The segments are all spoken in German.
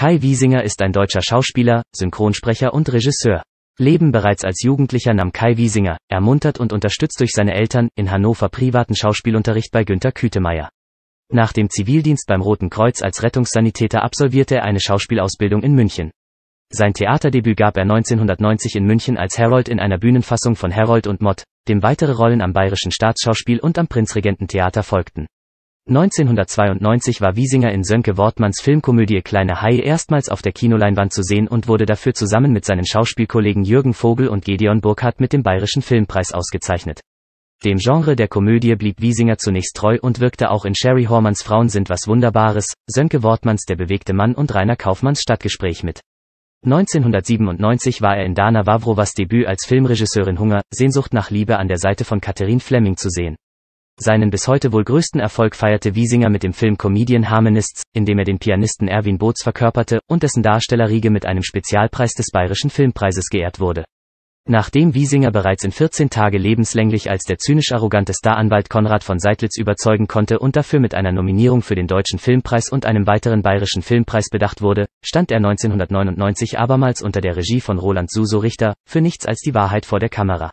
Kai Wiesinger ist ein deutscher Schauspieler, Synchronsprecher und Regisseur. Leben bereits als Jugendlicher nahm Kai Wiesinger, ermuntert und unterstützt durch seine Eltern, in Hannover privaten Schauspielunterricht bei Günter Kütemeier. Nach dem Zivildienst beim Roten Kreuz als Rettungssanitäter absolvierte er eine Schauspielausbildung in München. Sein Theaterdebüt gab er 1990 in München als Harold in einer Bühnenfassung von Harold und Mott, dem weitere Rollen am Bayerischen Staatsschauspiel und am Prinzregententheater folgten. 1992 war Wiesinger in Sönke Wortmanns Filmkomödie Kleine Hai erstmals auf der Kinoleinwand zu sehen und wurde dafür zusammen mit seinen Schauspielkollegen Jürgen Vogel und Gedeon Burkhardt mit dem Bayerischen Filmpreis ausgezeichnet. Dem Genre der Komödie blieb Wiesinger zunächst treu und wirkte auch in Sherry Hormanns Frauen sind was Wunderbares, Sönke Wortmanns Der bewegte Mann und Rainer Kaufmanns Stadtgespräch mit. 1997 war er in Dana Wawrowas Debüt als Filmregisseurin Hunger, Sehnsucht nach Liebe an der Seite von Katharine Fleming zu sehen. Seinen bis heute wohl größten Erfolg feierte Wiesinger mit dem Film Comedian Harmonists, in dem er den Pianisten Erwin Boots verkörperte und dessen Darsteller Riege mit einem Spezialpreis des Bayerischen Filmpreises geehrt wurde. Nachdem Wiesinger bereits in 14 Tage lebenslänglich als der zynisch arrogante Staranwalt Konrad von Seidlitz überzeugen konnte und dafür mit einer Nominierung für den Deutschen Filmpreis und einem weiteren Bayerischen Filmpreis bedacht wurde, stand er 1999 abermals unter der Regie von Roland Suso Richter, für nichts als die Wahrheit vor der Kamera.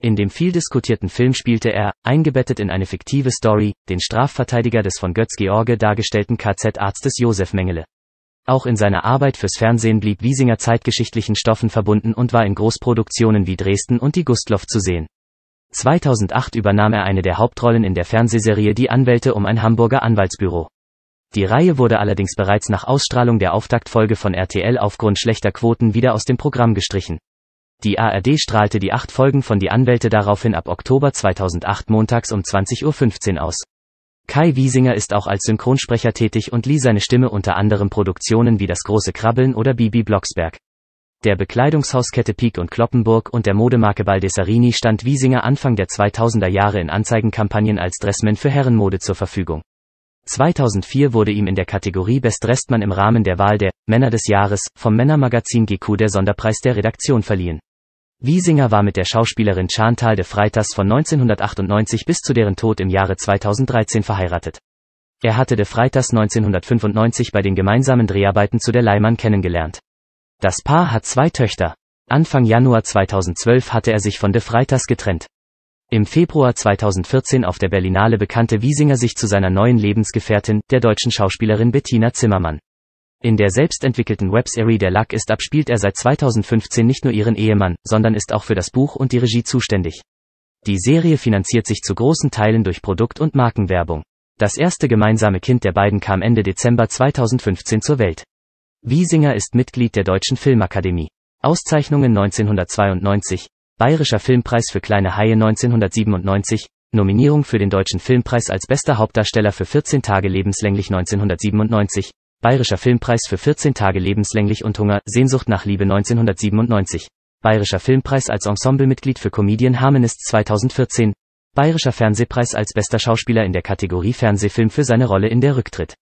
In dem viel diskutierten Film spielte er, eingebettet in eine fiktive Story, den Strafverteidiger des von Götz-George dargestellten KZ-Arztes Josef Mengele. Auch in seiner Arbeit fürs Fernsehen blieb Wiesinger zeitgeschichtlichen Stoffen verbunden und war in Großproduktionen wie Dresden und die Gustloff zu sehen. 2008 übernahm er eine der Hauptrollen in der Fernsehserie Die Anwälte um ein Hamburger Anwaltsbüro. Die Reihe wurde allerdings bereits nach Ausstrahlung der Auftaktfolge von RTL aufgrund schlechter Quoten wieder aus dem Programm gestrichen. Die ARD strahlte die acht Folgen von Die Anwälte daraufhin ab Oktober 2008 montags um 20.15 Uhr aus. Kai Wiesinger ist auch als Synchronsprecher tätig und lieh seine Stimme unter anderem Produktionen wie Das große Krabbeln oder Bibi Blocksberg. Der Bekleidungshauskette Peak und Kloppenburg und der Modemarke Baldessarini stand Wiesinger Anfang der 2000er Jahre in Anzeigenkampagnen als Dressman für Herrenmode zur Verfügung. 2004 wurde ihm in der Kategorie Best Dressed im Rahmen der Wahl der Männer des Jahres vom Männermagazin GQ der Sonderpreis der Redaktion verliehen. Wiesinger war mit der Schauspielerin Chantal de Freitas von 1998 bis zu deren Tod im Jahre 2013 verheiratet. Er hatte de Freitas 1995 bei den gemeinsamen Dreharbeiten zu der Leimann kennengelernt. Das Paar hat zwei Töchter. Anfang Januar 2012 hatte er sich von de Freitas getrennt. Im Februar 2014 auf der Berlinale bekannte Wiesinger sich zu seiner neuen Lebensgefährtin, der deutschen Schauspielerin Bettina Zimmermann. In der selbstentwickelten Webserie Der Lack ist ab spielt er seit 2015 nicht nur ihren Ehemann, sondern ist auch für das Buch und die Regie zuständig. Die Serie finanziert sich zu großen Teilen durch Produkt- und Markenwerbung. Das erste gemeinsame Kind der beiden kam Ende Dezember 2015 zur Welt. Wiesinger ist Mitglied der Deutschen Filmakademie. Auszeichnungen 1992, Bayerischer Filmpreis für kleine Haie 1997, Nominierung für den Deutschen Filmpreis als bester Hauptdarsteller für 14 Tage lebenslänglich 1997, Bayerischer Filmpreis für 14 Tage lebenslänglich und Hunger, Sehnsucht nach Liebe 1997. Bayerischer Filmpreis als Ensemblemitglied für Comedian Harmonist 2014. Bayerischer Fernsehpreis als bester Schauspieler in der Kategorie Fernsehfilm für seine Rolle in Der Rücktritt.